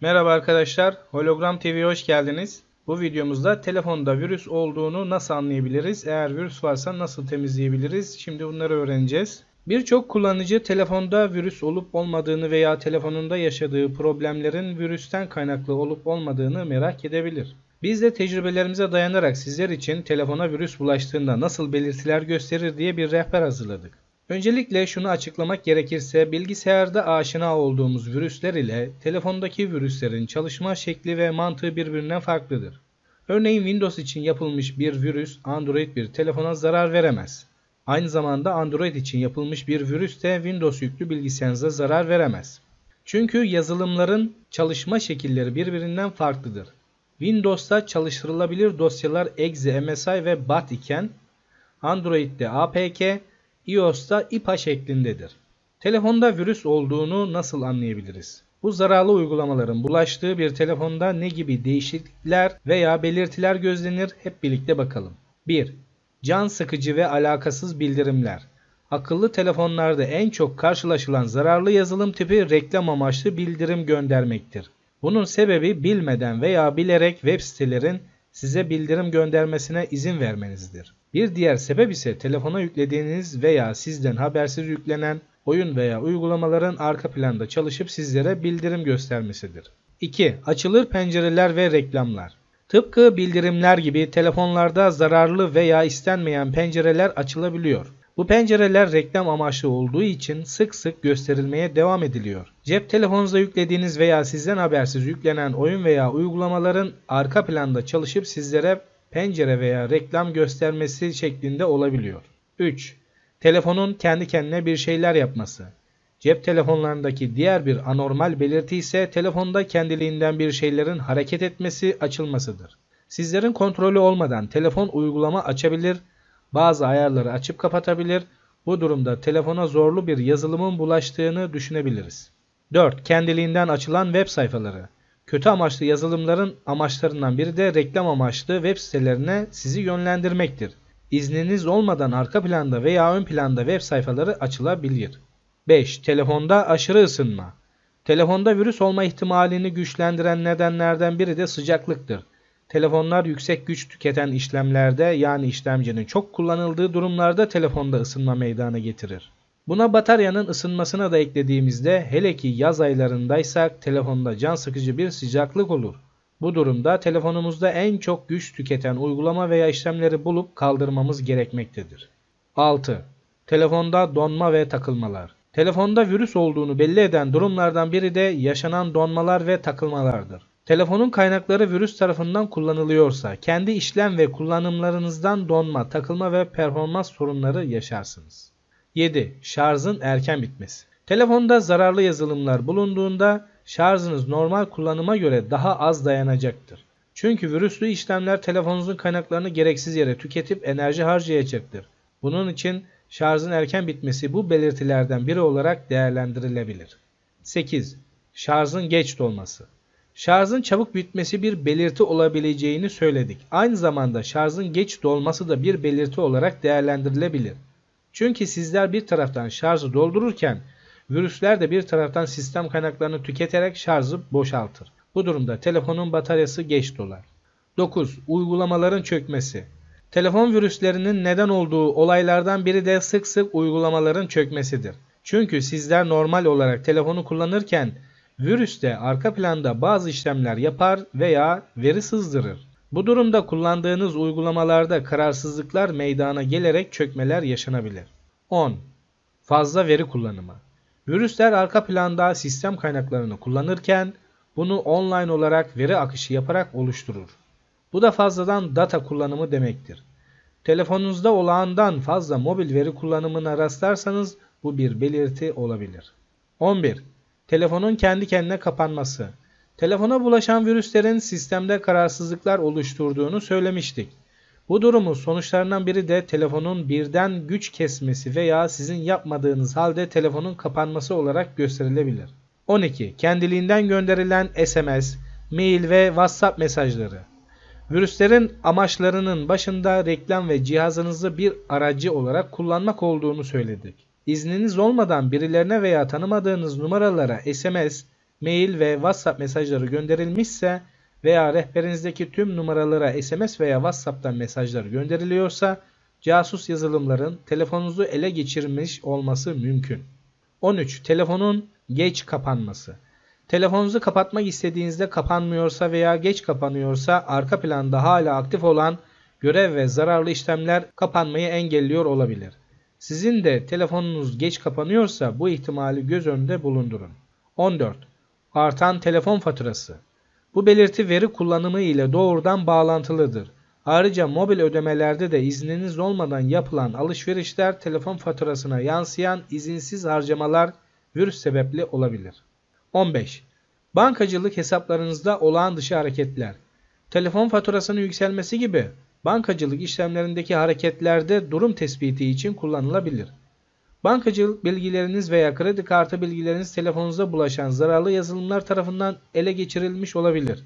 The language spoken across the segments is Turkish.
Merhaba arkadaşlar, Hologram TV'ye hoş geldiniz. Bu videomuzda telefonda virüs olduğunu nasıl anlayabiliriz? Eğer virüs varsa nasıl temizleyebiliriz? Şimdi bunları öğreneceğiz. Birçok kullanıcı telefonda virüs olup olmadığını veya telefonunda yaşadığı problemlerin virüsten kaynaklı olup olmadığını merak edebilir. Biz de tecrübelerimize dayanarak sizler için telefona virüs bulaştığında nasıl belirtiler gösterir diye bir rehber hazırladık. Öncelikle şunu açıklamak gerekirse bilgisayarda aşina olduğumuz virüsler ile telefondaki virüslerin çalışma şekli ve mantığı birbirinden farklıdır. Örneğin Windows için yapılmış bir virüs Android bir telefona zarar veremez. Aynı zamanda Android için yapılmış bir virüs de Windows yüklü bilgisayarınıza zarar veremez. Çünkü yazılımların çalışma şekilleri birbirinden farklıdır. Windows'ta çalıştırılabilir dosyalar .exe, MSI ve BAT iken Android'de APK, iOS da IPA şeklindedir. Telefonda virüs olduğunu nasıl anlayabiliriz? Bu zararlı uygulamaların bulaştığı bir telefonda ne gibi değişiklikler veya belirtiler gözlenir hep birlikte bakalım. 1. Can sıkıcı ve alakasız bildirimler. Akıllı telefonlarda en çok karşılaşılan zararlı yazılım tipi reklam amaçlı bildirim göndermektir. Bunun sebebi bilmeden veya bilerek web sitelerin size bildirim göndermesine izin vermenizdir. Bir diğer sebep ise telefona yüklediğiniz veya sizden habersiz yüklenen oyun veya uygulamaların arka planda çalışıp sizlere bildirim göstermesidir. 2. Açılır pencereler ve reklamlar. Tıpkı bildirimler gibi telefonlarda zararlı veya istenmeyen pencereler açılabiliyor. Bu pencereler reklam amaçlı olduğu için sık sık gösterilmeye devam ediliyor. Cep telefonunuza yüklediğiniz veya sizden habersiz yüklenen oyun veya uygulamaların arka planda çalışıp sizlere pencere veya reklam göstermesi şeklinde olabiliyor. 3. Telefonun kendi kendine bir şeyler yapması. Cep telefonlarındaki diğer bir anormal belirti ise telefonda kendiliğinden bir şeylerin hareket etmesi, açılmasıdır. Sizlerin kontrolü olmadan telefon uygulama açabilir, bazı ayarları açıp kapatabilir. Bu durumda telefona zorlu bir yazılımın bulaştığını düşünebiliriz. 4. Kendiliğinden açılan web sayfaları. Kötü amaçlı yazılımların amaçlarından biri de reklam amaçlı web sitelerine sizi yönlendirmektir. İzniniz olmadan arka planda veya ön planda web sayfaları açılabilir. 5. Telefonda aşırı ısınma. Telefonda virüs olma ihtimalini güçlendiren nedenlerden biri de sıcaklıktır. Telefonlar yüksek güç tüketen işlemlerde yani işlemcinin çok kullanıldığı durumlarda telefonda ısınma meydana getirir. Buna bataryanın ısınmasına da eklediğimizde hele ki yaz aylarındaysak telefonda can sıkıcı bir sıcaklık olur. Bu durumda telefonumuzda en çok güç tüketen uygulama veya işlemleri bulup kaldırmamız gerekmektedir. 6. Telefonda donma ve takılmalar. Telefonda virüs olduğunu belli eden durumlardan biri de yaşanan donmalar ve takılmalardır. Telefonun kaynakları virüs tarafından kullanılıyorsa kendi işlem ve kullanımlarınızdan donma, takılma ve performans sorunları yaşarsınız. 7. Şarjın erken bitmesi. Telefonda zararlı yazılımlar bulunduğunda şarjınız normal kullanıma göre daha az dayanacaktır. Çünkü virüslü işlemler telefonunuzun kaynaklarını gereksiz yere tüketip enerji harcayacaktır. Bunun için şarjın erken bitmesi bu belirtilerden biri olarak değerlendirilebilir. 8. Şarjın geç dolması. Şarjın çabuk bitmesi bir belirti olabileceğini söyledik. Aynı zamanda şarjın geç dolması da bir belirti olarak değerlendirilebilir. Çünkü sizler bir taraftan şarjı doldururken virüsler de bir taraftan sistem kaynaklarını tüketerek şarjı boşaltır. Bu durumda telefonun bataryası geç dolar. 9. Uygulamaların çökmesi. Telefon virüslerinin neden olduğu olaylardan biri de sık sık uygulamaların çökmesidir. Çünkü sizler normal olarak telefonu kullanırken virüs de arka planda bazı işlemler yapar veya veri sızdırır. Bu durumda kullandığınız uygulamalarda kararsızlıklar meydana gelerek çökmeler yaşanabilir. 10. Fazla veri kullanımı. Virüsler arka planda sistem kaynaklarını kullanırken bunu online olarak veri akışı yaparak oluşturur. Bu da fazladan data kullanımı demektir. Telefonunuzda olağandan fazla mobil veri kullanımına rastlarsanız bu bir belirti olabilir. 11. Telefonun kendi kendine kapanması. Telefona bulaşan virüslerin sistemde kararsızlıklar oluşturduğunu söylemiştik. Bu durumun sonuçlarından biri de telefonun birden güç kesmesi veya sizin yapmadığınız halde telefonun kapanması olarak gösterilebilir. 12. Kendiliğinden gönderilen SMS, mail ve WhatsApp mesajları. Virüslerin amaçlarının başında reklam ve cihazınızı bir aracı olarak kullanmak olduğunu söyledik. İzniniz olmadan birilerine veya tanımadığınız numaralara SMS, mail ve WhatsApp mesajları gönderilmişse veya rehberinizdeki tüm numaralara SMS veya WhatsApp'tan mesajlar gönderiliyorsa casus yazılımların telefonunuzu ele geçirmiş olması mümkün. 13. Telefonun geç kapanması. Telefonunuzu kapatmak istediğinizde kapanmıyorsa veya geç kapanıyorsa arka planda hala aktif olan görev ve zararlı işlemler kapanmayı engelliyor olabilir. Sizin de telefonunuz geç kapanıyorsa bu ihtimali göz önünde bulundurun. 14. Artan telefon faturası. Bu belirti veri kullanımı ile doğrudan bağlantılıdır. Ayrıca mobil ödemelerde de izniniz olmadan yapılan alışverişler telefon faturasına yansıyan izinsiz harcamalar virüs sebepli olabilir. 15. Bankacılık hesaplarınızda olağan dışı hareketler. Telefon faturasının yükselmesi gibi bankacılık işlemlerindeki hareketlerde durum tespiti için kullanılabilir. Bankacılık bilgileriniz veya kredi kartı bilgileriniz telefonunuza bulaşan zararlı yazılımlar tarafından ele geçirilmiş olabilir.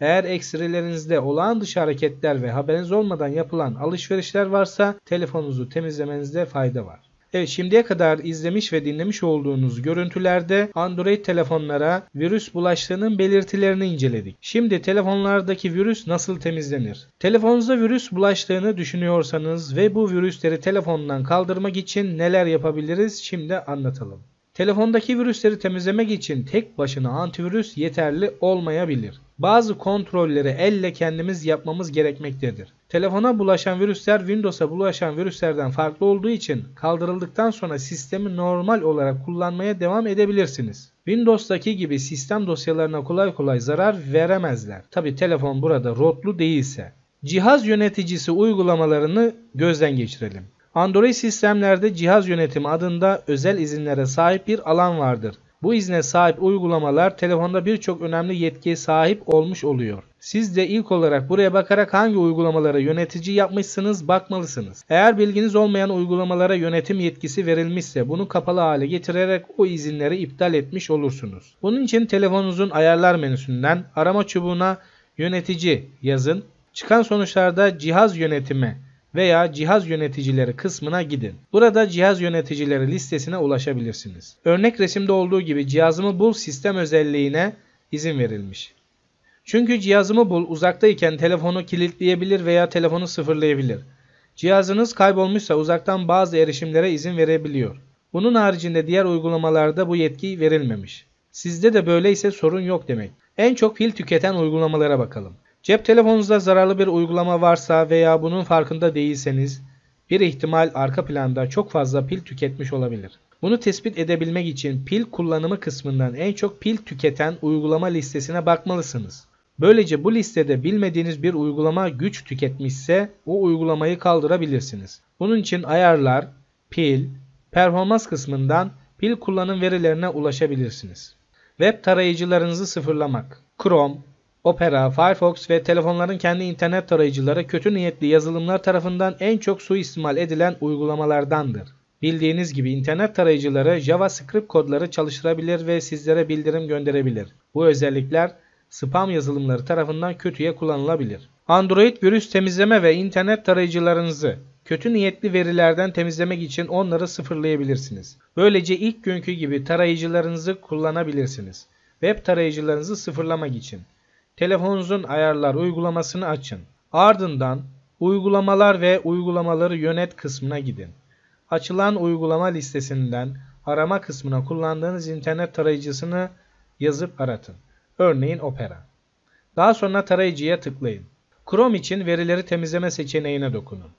Eğer ekstrelerinizde olağan dışı hareketler ve haberiniz olmadan yapılan alışverişler varsa telefonunuzu temizlemenizde fayda var. Evet şimdiye kadar izlemiş ve dinlemiş olduğunuz görüntülerde Android telefonlara virüs bulaştığının belirtilerini inceledik. Şimdi telefonlardaki virüs nasıl temizlenir? Telefonunuza virüs bulaştığını düşünüyorsanız ve bu virüsleri telefondan kaldırmak için neler yapabiliriz şimdi anlatalım. Telefondaki virüsleri temizlemek için tek başına antivirüs yeterli olmayabilir. Bazı kontrolleri elle kendimiz yapmamız gerekmektedir. Telefona bulaşan virüsler Windows'a bulaşan virüslerden farklı olduğu için kaldırıldıktan sonra sistemi normal olarak kullanmaya devam edebilirsiniz. Windows'taki gibi sistem dosyalarına kolay kolay zarar veremezler. Tabi telefon burada rotlu değilse. Cihaz yöneticisi uygulamalarını gözden geçirelim. Android sistemlerde cihaz yönetimi adında özel izinlere sahip bir alan vardır. Bu izne sahip uygulamalar telefonda birçok önemli yetkiye sahip olmuş oluyor. Siz de ilk olarak buraya bakarak hangi uygulamalara yönetici yapmışsınız bakmalısınız. Eğer bilginiz olmayan uygulamalara yönetim yetkisi verilmişse bunu kapalı hale getirerek o izinleri iptal etmiş olursunuz. Bunun için telefonunuzun ayarlar menüsünden arama çubuğuna yönetici yazın. Çıkan sonuçlarda cihaz yönetimi veya cihaz yöneticileri kısmına gidin. Burada cihaz yöneticileri listesine ulaşabilirsiniz. Örnek resimde olduğu gibi cihazımı bul sistem özelliğine izin verilmiş. Çünkü cihazımı bul uzaktayken telefonu kilitleyebilir veya telefonu sıfırlayabilir. Cihazınız kaybolmuşsa uzaktan bazı erişimlere izin verebiliyor. Bunun haricinde diğer uygulamalarda bu yetki verilmemiş. Sizde de böyleyse sorun yok demek. En çok fil tüketen uygulamalara bakalım. Cep telefonunuzda zararlı bir uygulama varsa veya bunun farkında değilseniz bir ihtimal arka planda çok fazla pil tüketmiş olabilir. Bunu tespit edebilmek için pil kullanımı kısmından en çok pil tüketen uygulama listesine bakmalısınız. Böylece bu listede bilmediğiniz bir uygulama güç tüketmişse o uygulamayı kaldırabilirsiniz. Bunun için ayarlar, pil, performans kısmından pil kullanım verilerine ulaşabilirsiniz. Web tarayıcılarınızı sıfırlamak. Chrome, Opera, Firefox ve telefonların kendi internet tarayıcıları kötü niyetli yazılımlar tarafından en çok suistimal edilen uygulamalardandır. Bildiğiniz gibi internet tarayıcıları JavaScript kodları çalıştırabilir ve sizlere bildirim gönderebilir. Bu özellikler spam yazılımları tarafından kötüye kullanılabilir. Android virüs temizleme ve internet tarayıcılarınızı kötü niyetli verilerden temizlemek için onları sıfırlayabilirsiniz. Böylece ilk günkü gibi tarayıcılarınızı kullanabilirsiniz. Web tarayıcılarınızı sıfırlamak için telefonunuzun ayarlar uygulamasını açın. Ardından uygulamalar ve uygulamaları yönet kısmına gidin. Açılan uygulama listesinden arama kısmına kullandığınız internet tarayıcısını yazıp aratın. Örneğin Opera. Daha sonra tarayıcıya tıklayın. Chrome için verileri temizleme seçeneğine dokunun.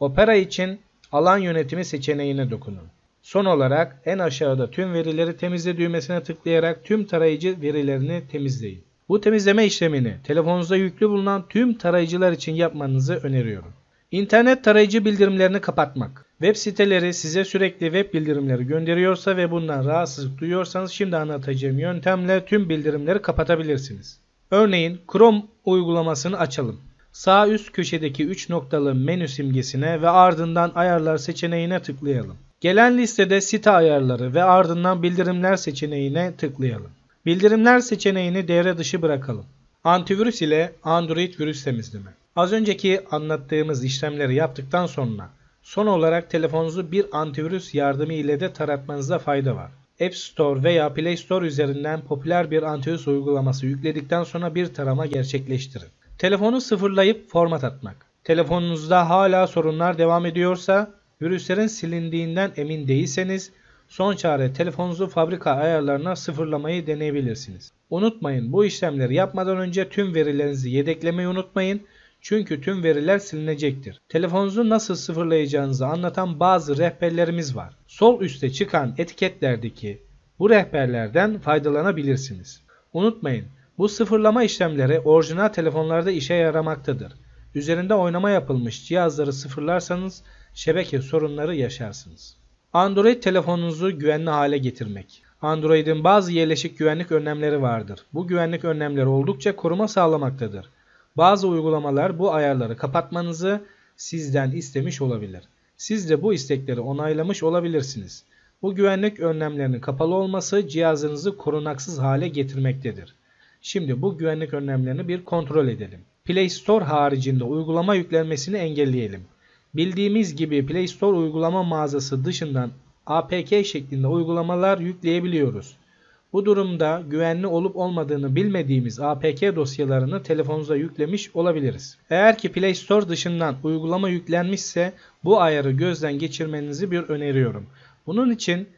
Opera için alan yönetimi seçeneğine dokunun. Son olarak en aşağıda tüm verileri temizle düğmesine tıklayarak tüm tarayıcı verilerini temizleyin. Bu temizleme işlemini telefonunuzda yüklü bulunan tüm tarayıcılar için yapmanızı öneriyorum. İnternet tarayıcı bildirimlerini kapatmak. Web siteleri size sürekli web bildirimleri gönderiyorsa ve bundan rahatsızlık duyuyorsanız şimdi anlatacağım yöntemle tüm bildirimleri kapatabilirsiniz. Örneğin Chrome uygulamasını açalım. Sağ üst köşedeki 3 noktalı menü simgesine ve ardından ayarlar seçeneğine tıklayalım. Gelen listede site ayarları ve ardından bildirimler seçeneğine tıklayalım. Bildirimler seçeneğini devre dışı bırakalım. Antivirüs ile Android virüs temizleme. Az önceki anlattığımız işlemleri yaptıktan sonra son olarak telefonunuzu bir antivirüs yardımı ile de taratmanızda fayda var. App Store veya Play Store üzerinden popüler bir antivirüs uygulaması yükledikten sonra bir tarama gerçekleştirin. Telefonu sıfırlayıp format atmak. Telefonunuzda hala sorunlar devam ediyorsa, virüslerin silindiğinden emin değilseniz Son çare telefonunuzu fabrika ayarlarına sıfırlamayı deneyebilirsiniz. Unutmayın bu işlemleri yapmadan önce tüm verilerinizi yedeklemeyi unutmayın. Çünkü tüm veriler silinecektir. Telefonunuzu nasıl sıfırlayacağınızı anlatan bazı rehberlerimiz var. Sol üstte çıkan etiketlerdeki bu rehberlerden faydalanabilirsiniz. Unutmayın bu sıfırlama işlemleri orijinal telefonlarda işe yaramaktadır. Üzerinde oynama yapılmış cihazları sıfırlarsanız şebeke sorunları yaşarsınız. Android telefonunuzu güvenli hale getirmek. Android'in bazı yerleşik güvenlik önlemleri vardır. Bu güvenlik önlemleri oldukça koruma sağlamaktadır. Bazı uygulamalar bu ayarları kapatmanızı sizden istemiş olabilir. Siz de bu istekleri onaylamış olabilirsiniz. Bu güvenlik önlemlerinin kapalı olması cihazınızı korunaksız hale getirmektedir. Şimdi bu güvenlik önlemlerini bir kontrol edelim. Play Store haricinde uygulama yüklenmesini engelleyelim. Bildiğimiz gibi Play Store uygulama mağazası dışından APK şeklinde uygulamalar yükleyebiliyoruz. Bu durumda güvenli olup olmadığını bilmediğimiz APK dosyalarını telefonunuza yüklemiş olabiliriz. Eğer ki Play Store dışından uygulama yüklenmişse bu ayarı gözden geçirmenizi bir öneriyorum. Bunun için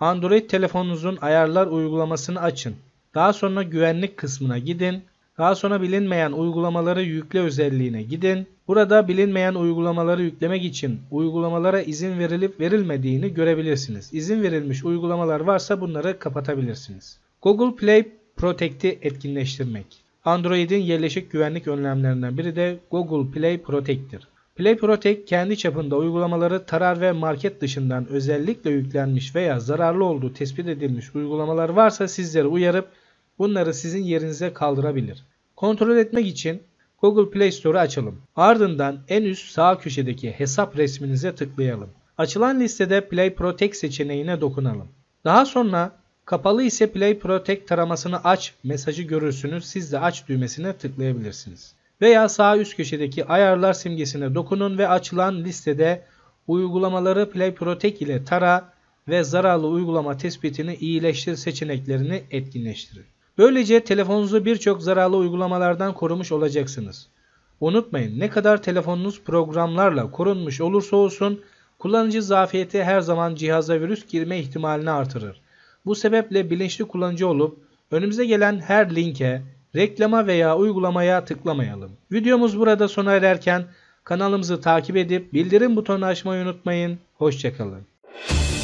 Android telefonunuzun ayarlar uygulamasını açın. Daha sonra güvenlik kısmına gidin. Daha sonra bilinmeyen uygulamaları yükle özelliğine gidin. Burada bilinmeyen uygulamaları yüklemek için uygulamalara izin verilip verilmediğini görebilirsiniz. İzin verilmiş uygulamalar varsa bunları kapatabilirsiniz. Google Play Protect'i etkinleştirmek. Android'in yerleşik güvenlik önlemlerinden biri de Google Play Protect'tir. Play Protect kendi çapında uygulamaları tarar ve market dışından özellikle yüklenmiş veya zararlı olduğu tespit edilmiş uygulamalar varsa sizleri uyarıp bunları sizin yerinize kaldırabilir. Kontrol etmek için Google Play Store'u açalım. Ardından en üst sağ köşedeki hesap resminize tıklayalım. Açılan listede Play Protect seçeneğine dokunalım. Daha sonra kapalı ise Play Protect taramasını aç mesajı görürsünüz. Siz de aç düğmesine tıklayabilirsiniz. Veya sağ üst köşedeki ayarlar simgesine dokunun ve açılan listede uygulamaları Play Protect ile tara ve zararlı uygulama tespitini iyileştir seçeneklerini etkinleştirin. Böylece telefonunuzu birçok zararlı uygulamalardan korumuş olacaksınız. Unutmayın ne kadar telefonunuz programlarla korunmuş olursa olsun kullanıcı zafiyeti her zaman cihaza virüs girme ihtimalini artırır. Bu sebeple bilinçli kullanıcı olup önümüze gelen her linke, reklama veya uygulamaya tıklamayalım. Videomuz burada sona ererken kanalımızı takip edip bildirim butonunu açmayı unutmayın. Hoşçakalın.